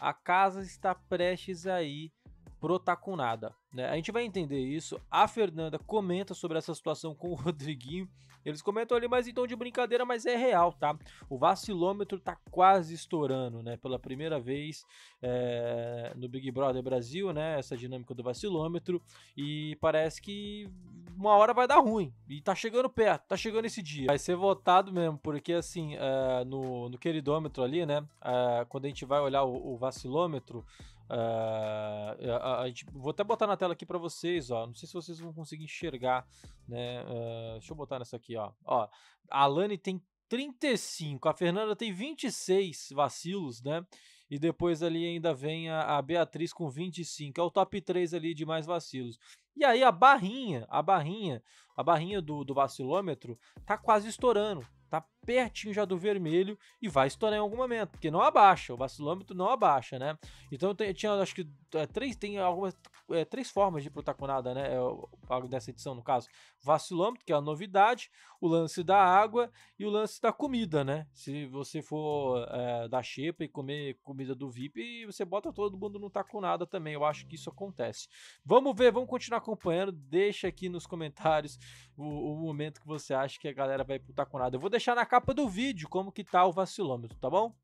a casa está prestes a ir pro tacunada. Né? A gente vai entender isso. A Fernanda comenta sobre essa situação com o Rodriguinho. Eles comentam ali, mas então de brincadeira, mas é real, tá? O vacilômetro tá quase estourando, né? Pela primeira vez é, no Big Brother Brasil, né? Essa dinâmica do vacilômetro. E parece que uma hora vai dar ruim. E tá chegando perto, tá chegando esse dia. Vai ser votado mesmo, porque assim, uh, no, no queridômetro ali, né? Uh, quando a gente vai olhar o, o vacilômetro, uh, a, a, gente, vou até botar na tela aqui para vocês, ó. Não sei se vocês vão conseguir enxergar, né? deixa eu botar nessa aqui, ó. ó. A Lani tem 35, a Fernanda tem 26 vacilos, né? E depois ali ainda vem a, a Beatriz com 25. É o top 3 ali de mais vacilos. E aí a barrinha, a barrinha, a barrinha do, do vacilômetro tá quase estourando. Tá pertinho já do vermelho e vai estourar em algum momento, porque não abaixa, o vacilômetro não abaixa, né? Então tem, tinha, acho que é, três, tem algumas é, três formas de ir pro né? É, dessa edição, no caso. Vacilômetro, que é a novidade, o lance da água e o lance da comida, né? Se você for é, da xepa e comer, comer comida do VIP e você bota todo mundo não tá com nada também. Eu acho que isso acontece. Vamos ver, vamos continuar acompanhando. Deixa aqui nos comentários o, o momento que você acha que a galera vai estar tá com nada. Eu vou deixar na capa do vídeo como que tá o vacilômetro, tá bom?